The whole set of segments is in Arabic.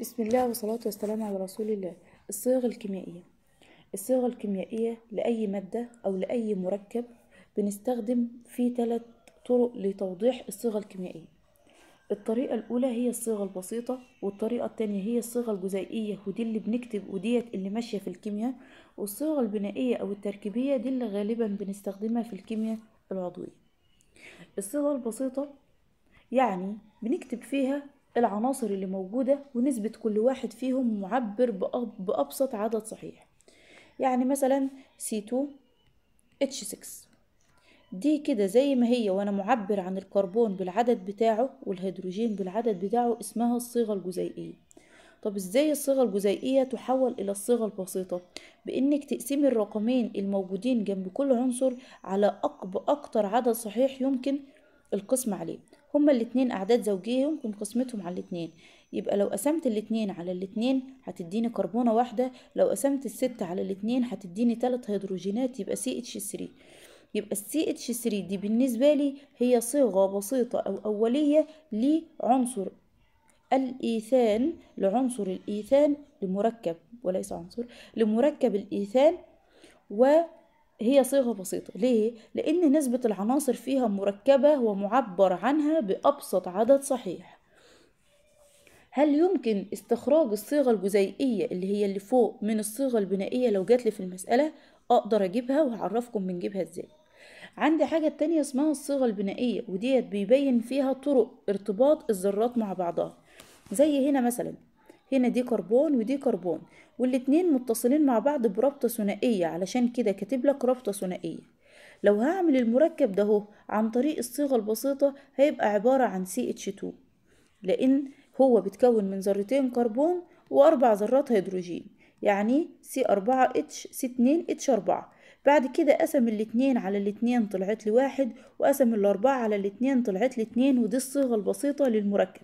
بسم الله والصلاة والسلام على رسول الله الصيغة الكيميائية الصيغة الكيميائية لأي مادة أو لأي مركب بنستخدم في ثلاث طرق لتوضيح الصيغة الكيميائية الطريقة الأولى هي الصيغة البسيطة والطريقة التانية هي الصيغة الجزيئية ودي اللي بنكتب وديت اللي ماشية في الكيمياء والصيغة البنائية أو التركيبية دي اللي غالبا بنستخدمها في الكيمياء العضوية الصيغة البسيطة يعني بنكتب فيها العناصر اللي موجودة ونسبة كل واحد فيهم معبر بأبسط عدد صحيح يعني مثلا C2H6 دي كده زي ما هي وأنا معبر عن الكربون بالعدد بتاعه والهيدروجين بالعدد بتاعه اسمها الصيغة الجزيئية طب ازاي الصيغة الجزيئية تحول إلى الصيغة البسيطة؟ بإنك تقسمي الرقمين الموجودين جنب كل عنصر على أكبر أكتر عدد صحيح يمكن القسم عليه هما الاتنين أعداد زوجية يمكن قسمتهم على الاتنين يبقى لو قسمت الاتنين على الاتنين هتديني كربونة واحدة لو قسمت الستة على الاتنين هتديني تلات هيدروجينات يبقى CH3 يبقى السي اتش 3 دي بالنسبة لي هي صيغة بسيطة أو أولية لعنصر الإيثان لعنصر الإيثان لمركب وليس عنصر لمركب الإيثان و هي صيغة بسيطة ليه؟ لأن نسبة العناصر فيها مركبة ومعبر عنها بأبسط عدد صحيح هل يمكن استخراج الصيغة الجزيئية اللي هي اللي فوق من الصيغة البنائية لو جات لي في المسألة؟ أقدر أجيبها وهعرفكم بنجيبها إزاي عندي حاجة تانية اسمها الصيغة البنائية وديت بيبين فيها طرق ارتباط الذرات مع بعضها زي هنا مثلا هنا دي كربون ودي كربون والاتنين متصلين مع بعض برابطة ثنائية علشان كده كاتب لك رابطة ثنائية لو هعمل المركب ده هو عن طريق الصيغة البسيطة هيبقى عبارة عن CH2 لأن هو بيتكون من ذرتين كربون وأربع ذرات هيدروجين يعني C4H2H4 بعد كده قسم الاتنين على الاتنين طلعت لي واحد وقسم الأربعة على الاتنين طلعت لي اتنين ودي الصيغة البسيطة للمركب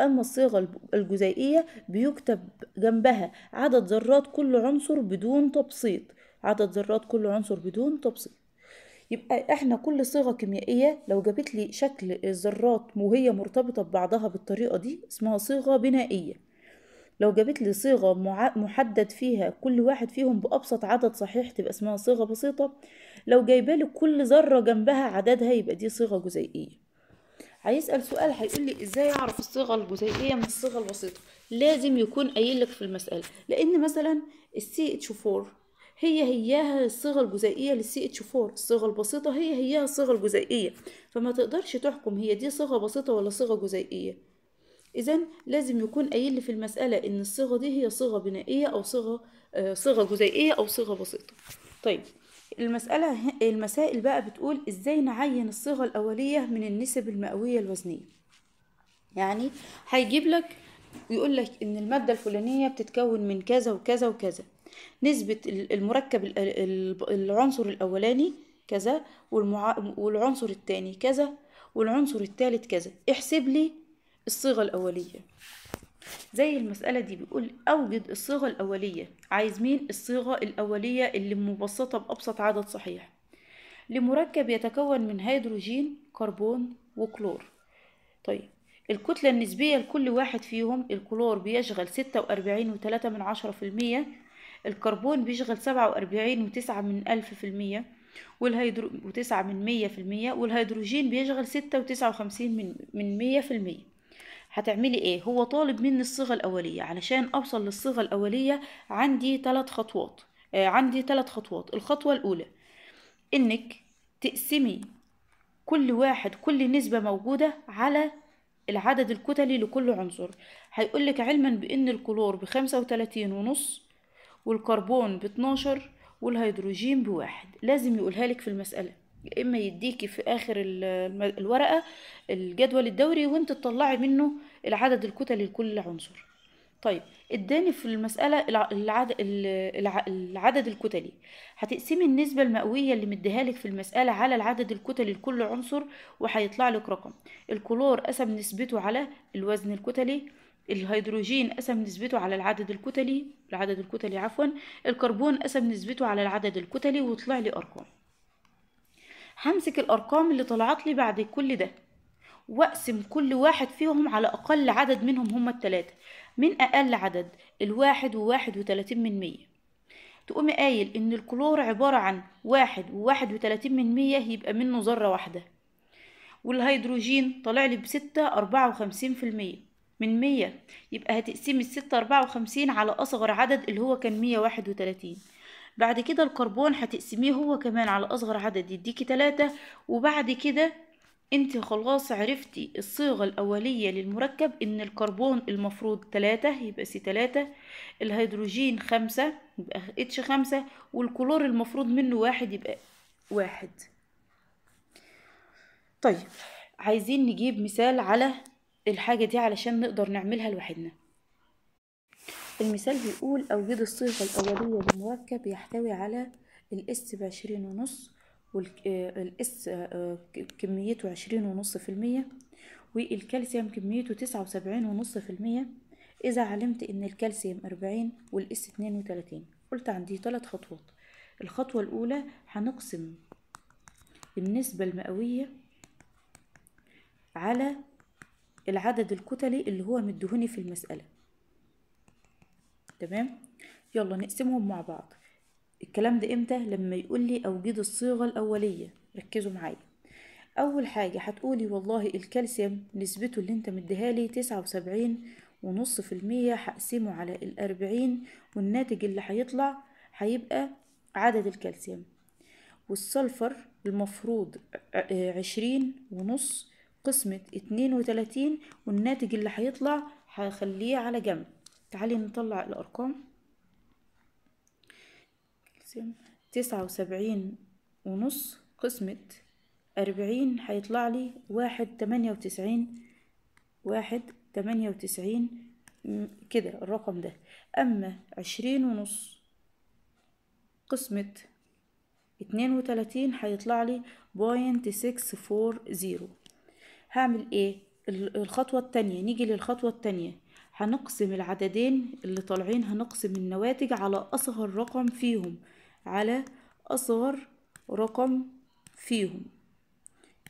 أما الصيغة الجزيئية بيكتب جنبها عدد ذرات كل عنصر بدون تبسيط عدد ذرات كل عنصر بدون تبسيط يبقى احنا كل صيغة كيميائية لو جابت لي شكل الذرات وهي مرتبطة ببعضها بالطريقة دي اسمها صيغة بنائية لو جابت لي صيغة محدد فيها كل واحد فيهم بأبسط عدد صحيح تبقى اسمها صيغة بسيطة لو جايبالك كل ذرة جنبها عددها يبقى دي صيغة جزيئية هيسال سؤال هيقول لي ازاي اعرف الصيغه الجزيئيه من الصيغه الوسيطه لازم يكون قايل لك في المساله لان مثلا السي اتش 4 هي هياها الصيغه الجزيئيه للسي اتش 4 الصيغه البسيطه هي هياها الصيغه الجزيئيه فما تقدرش تحكم هي دي صيغه بسيطه ولا صيغه جزيئيه اذا لازم يكون قايل لي في المساله ان الصيغه دي هي صيغه بنائيه او صيغه آه صيغه جزيئيه او صيغه بسيطه طيب المسألة المسائل بقى بتقول ازاي نعين الصيغة الأولية من النسب المئوية الوزنية يعني هيجيب لك يقول لك ان المادة الفلانية بتتكون من كذا وكذا وكذا نسبة المركب العنصر الأولاني كذا والعنصر الثاني كذا والعنصر الثالث كذا احسب لي الصيغة الأولية زي المسألة دي بيقول أوجد الصيغة الأولية عايز مين الصيغة الأولية اللي مبسطة بأبسط عدد صحيح لمركب يتكون من هيدروجين كربون وكلور طيب الكتلة النسبية لكل واحد فيهم الكلور بيشغل ستة وأربعين وتلاتة من عشرة في المية الكربون بيشغل سبعة وأربعين وتسعة من ألف في المية والهيدرو وتسعة من مية في المية والهيدروجين بيشغل ستة وتسعة وخمسين من مية في المية هتعملي ايه هو طالب مني الصيغه الاوليه علشان اوصل للصيغه الاوليه عندي ثلاث خطوات آه عندي ثلاث خطوات الخطوه الاولى انك تقسمي كل واحد كل نسبه موجوده على العدد الكتلي لكل عنصر هيقولك علما بان الكلور بخمسة وتلاتين ونص والكربون باتناشر والهيدروجين بواحد لازم يقولها لك في المسألة اما يديكي في اخر الورقه الجدول الدوري وانت تطلعي منه العدد الكتل لكل عنصر طيب اداني في المساله العدد العدد الكتلي هتقسمي النسبه المئويه اللي مديها لك في المساله على العدد الكتلي لكل عنصر وهيطلع لك رقم الكلور قسم نسبته على الوزن الكتلي الهيدروجين قسم نسبته على العدد الكتلي العدد الكتلي عفوا الكربون قسم نسبته على العدد الكتلي وطلع لي ارقام همسك الأرقام اللي طلعت لي بعد كل ده واقسم كل واحد فيهم على أقل عدد منهم هما التلاتة من أقل عدد الواحد وواحد وتلاتين من مية تقوم قايل إن الكلور عبارة عن واحد وواحد وتلاتين من مية يبقى منه ذرة واحدة والهيدروجين طلع لي بستة أربعة وخمسين في المية من مية يبقى هتقسمي الستة أربعة وخمسين على أصغر عدد اللي هو كان مية واحد وتلاتين بعد كده الكربون هتقسميه هو كمان على اصغر عدد يديكي تلاتة وبعد كده انت خلاص عرفتي الصيغة الاولية للمركب ان الكربون المفروض تلاتة يبقى سي تلاتة الهيدروجين خمسة يبقى اتش خمسة والكلور المفروض منه واحد يبقى واحد طيب عايزين نجيب مثال على الحاجة دي علشان نقدر نعملها لوحدنا المثال بيقول أوجد الصيغة الأولية للمركب يحتوي على الاس بعشرين ونص والاس آه، آه، كميته عشرين ونص في المية والكالسيوم كميته تسعة وسبعين ونص في المية إذا علمت إن الكالسيوم أربعين والإس اتنين وتلاتين قلت عندي تلات خطوات الخطوة الأولى هنقسم النسبة المئوية على العدد الكتلي اللي هو مدهوني في المسألة تمام يلا نقسمهم مع بعض الكلام ده امتى لما يقول لي اوجد الصيغه الاوليه ركزوا معايا اول حاجه هتقولي والله الكالسيوم نسبته اللي انت مديها لي تسعة وسبعين ونص في المية هقسمه على الأربعين والناتج اللي هيطلع هيبقى عدد الكالسيوم والسلفر المفروض عشرين ونص قسمة اتنين وتلاتين والناتج اللي هيطلع هخليه على جنب تعالي نطلع الأرقام تسعة وسبعين ونص قسمة أربعين هيطلع لي واحد تمانية وتسعين واحد تمانية وتسعين كده الرقم ده أما عشرين ونص قسمة اتنين وتلاتين هيطلع لي بوينت سكس فور زيرو هعمل ايه الخطوة التانية نيجي للخطوة التانية هنقسم العددين اللي طالعين هنقسم النواتج على أصغر رقم فيهم على أصغر رقم فيهم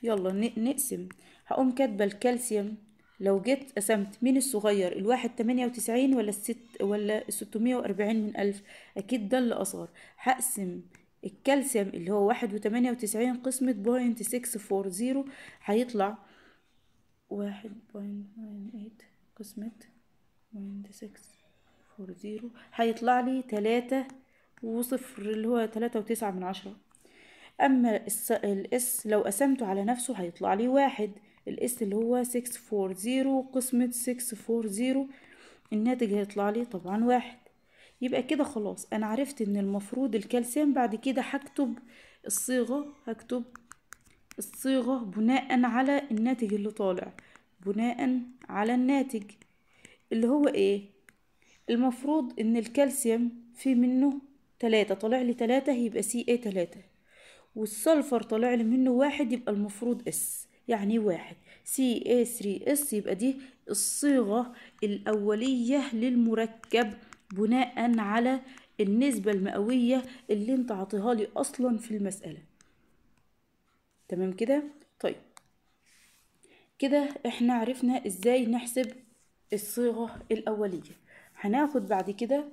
يلا نقسم هقوم كاتبة الكالسيوم لو جيت قسمت مين الصغير الواحد تمانية وتسعين ولا الست ولا ستمية وأربعين من ألف أكيد ده اللي أصغر هقسم الكالسيوم اللي هو واحد وتمانية وتسعين قسمة بوينت سكس فور زيرو هيطلع واحد بوينت نين ايت قسمة وعند سكس فور زيرو هيطلع لي تلاتة وصفر اللي هو تلاتة وتسعة من عشرة أما الاس لو قسمته على نفسه هيطلع لي واحد الاس اللي هو سكس فور زيرو قسمة سكس فور زيرو الناتج هيطلع لي طبعا واحد يبقى كده خلاص أنا عرفت إن المفروض الكالسيوم بعد كده هكتب الصيغة هكتب الصيغة بناء على الناتج اللي طالع بناء على الناتج اللي هو ايه المفروض ان الكالسيوم في منه تلاتة طلع لي تلاتة يبقى سي ايه تلاتة والسلفر طلع لي منه واحد يبقى المفروض اس يعني واحد سي اي سري اس يبقى دي الصيغة الأولية للمركب بناء على النسبة المئوية اللي انت عطيها لي أصلا في المسألة تمام كده؟ طيب كده احنا عرفنا ازاي نحسب الصيغة الأولية هناخد بعد كده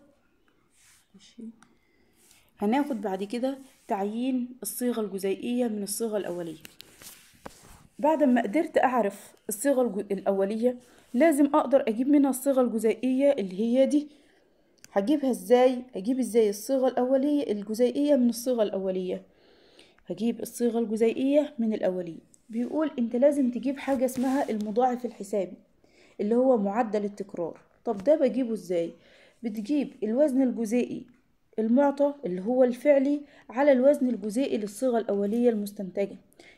هناخد بعد كده تعيين الصيغة الجزيئية من الصيغة الأولية بعد ما قدرت أعرف الصيغة الأولية لازم أقدر أجيب منها الصيغة الجزيئية اللي هي دي هجيبها إزاي؟ أجيب إزاي الصيغة الأولية الجزيئية من الصيغة الأولية هجيب الصيغة الجزيئية من الأولية بيقول أنت لازم تجيب حاجة اسمها المضاعف الحسابي اللي هو معدل التكرار طب ده بجيبه ازاي بتجيب الوزن الجزيئي المعطى اللي هو الفعلي على الوزن الجزيئي للصيغة الأولية المستنتجة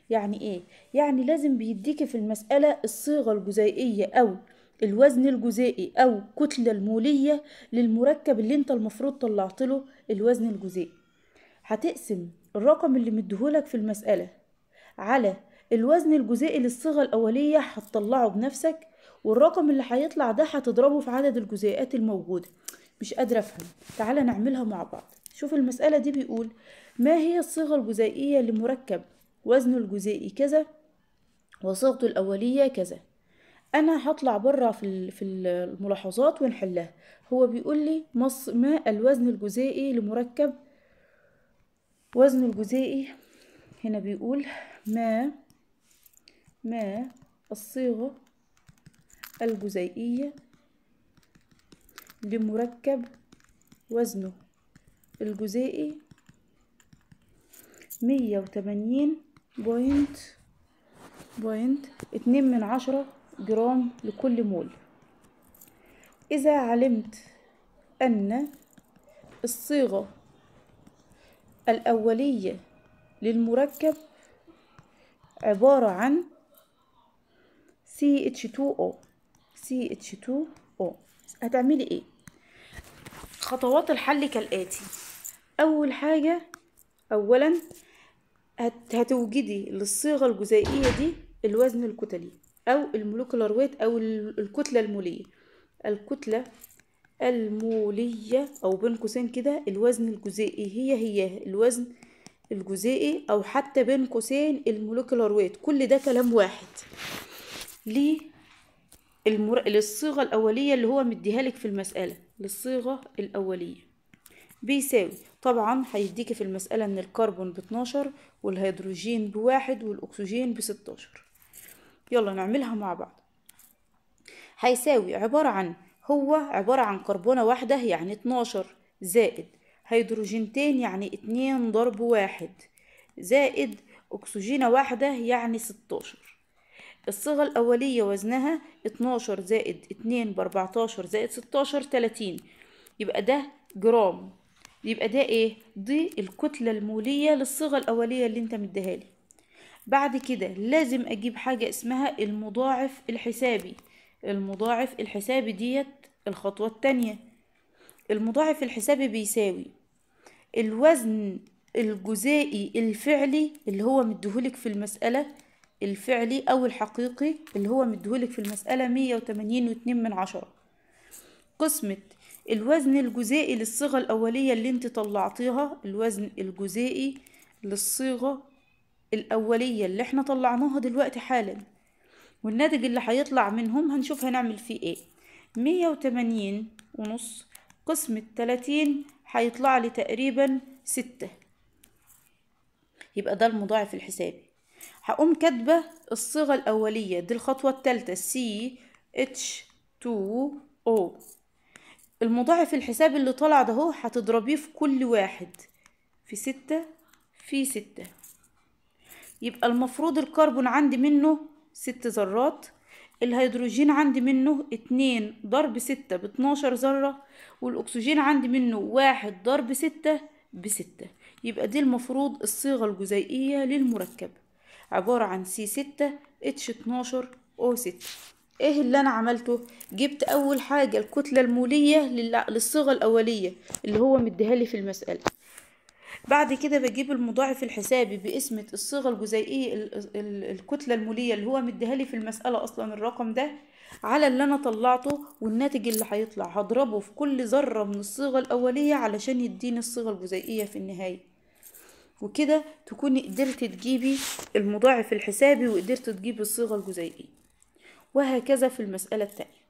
يعني إيه؟ يعني لازم بيديك في المسألة الصيغة الجزيئية أو الوزن الجزيئي أو كتلة المولية للمركب اللي انت المفروض طلعت له الوزن الجزيئي هتقسم الرقم اللي مديهولك في المسألة على الوزن الجزيئي للصيغة الأولية هتطلعه بنفسك والرقم اللي هيطلع ده هتضربه في عدد الجزيئات الموجودة مش قادرة أفهم تعالى نعملها مع بعض شوف المسألة دي بيقول ما هي الصيغة الجزيئية لمركب وزنه الجزيئي كذا وصيغته الأولية كذا أنا هطلع بره في في الملاحظات ونحلها هو بيقول لي ما الوزن الجزيئي لمركب وزنه الجزيئي هنا بيقول ما ما الصيغة الجزيئية لمركب وزنه الجزيئي مية وتمانين بوينت بوينت اتنين من عشرة جرام لكل مول إذا علمت أن الصيغة الأولية للمركب عبارة عن CH2O سي اتش 2 او هتعملي ايه خطوات الحل كالاتي اول حاجه اولا هتوجدي للصيغه الجزيئيه دي الوزن الكتلي او المولكولار ويت او الكتله الموليه الكتله الموليه او بين قوسين كده الوزن الجزيئي هي هي الوزن الجزيئي او حتى بين قوسين المولكولار ويت كل ده كلام واحد ليه المر... للصيغة الأولية اللي هو مديها لك في المسألة للصيغة الأولية بيساوي طبعا هيديكي في المسألة ان الكربون باتناشر والهيدروجين بواحد والأكسجين بستاشر يلا نعملها مع بعض هيساوي عبارة عن هو عبارة عن كربونة واحدة يعني اتناشر زائد هيدروجينتين يعني اتنين ضرب واحد زائد أكسجينة واحدة يعني ستاشر الصيغة الأولية وزنها اتناشر زائد اتنين باربعتاشر زائد ستاشر تلاتين يبقى ده جرام يبقى ده ايه دي الكتلة المولية للصيغة الأولية اللي انت مديها لي بعد كده لازم اجيب حاجة اسمها المضاعف الحسابي المضاعف الحسابي ديت الخطوة التانية المضاعف الحسابي بيساوي الوزن الجزائي الفعلي اللي هو مديهولك في المسألة الفعلي أو الحقيقي اللي هو مديهولك في المسألة مية وتمانين واتنين من عشرة قسمة الوزن الجزيئي للصيغة الأولية اللي انت طلعتيها الوزن الجزيئي للصيغة الأولية اللي احنا طلعناها دلوقتي حالا والناتج اللي هيطلع منهم هنشوف هنعمل فيه ايه مية وتمانين ونص قسمة تلاتين هيطلع لي تقريبا ستة يبقى ده المضاعف الحسابي هقوم كاتبة الصيغة الأولية دي الخطوة التالتة سي اتش 2 او المضاعف الحساب اللي طلع ده هو هتضربيه في كل واحد في ستة في ستة يبقى المفروض الكربون عندي منه ست ذرات الهيدروجين عندي منه اتنين ضرب ستة باتناشر ذرة والأكسجين عندي منه واحد ضرب ستة بستة يبقى دي المفروض الصيغة الجزيئية للمركب عبارة عن سي ستة اتش اتناشر او ستة ايه اللي انا عملته جبت اول حاجة الكتلة المولية للصيغة الاولية اللي هو مديها لي في المسألة بعد كده بجيب المضاعف الحسابي باسمة الصيغة الجزيئية الكتلة المولية اللي هو مديها لي في المسألة اصلا الرقم ده على اللي انا طلعته والناتج اللي هيطلع هضربه في كل ذرة من الصيغة الاولية علشان يديني الصيغة الجزيئية في النهاية وكده تكوني قدرتي تجيبي المضاعف الحسابي وقدرتي تجيبي الصيغة الجزيئية وهكذا في المسألة التانية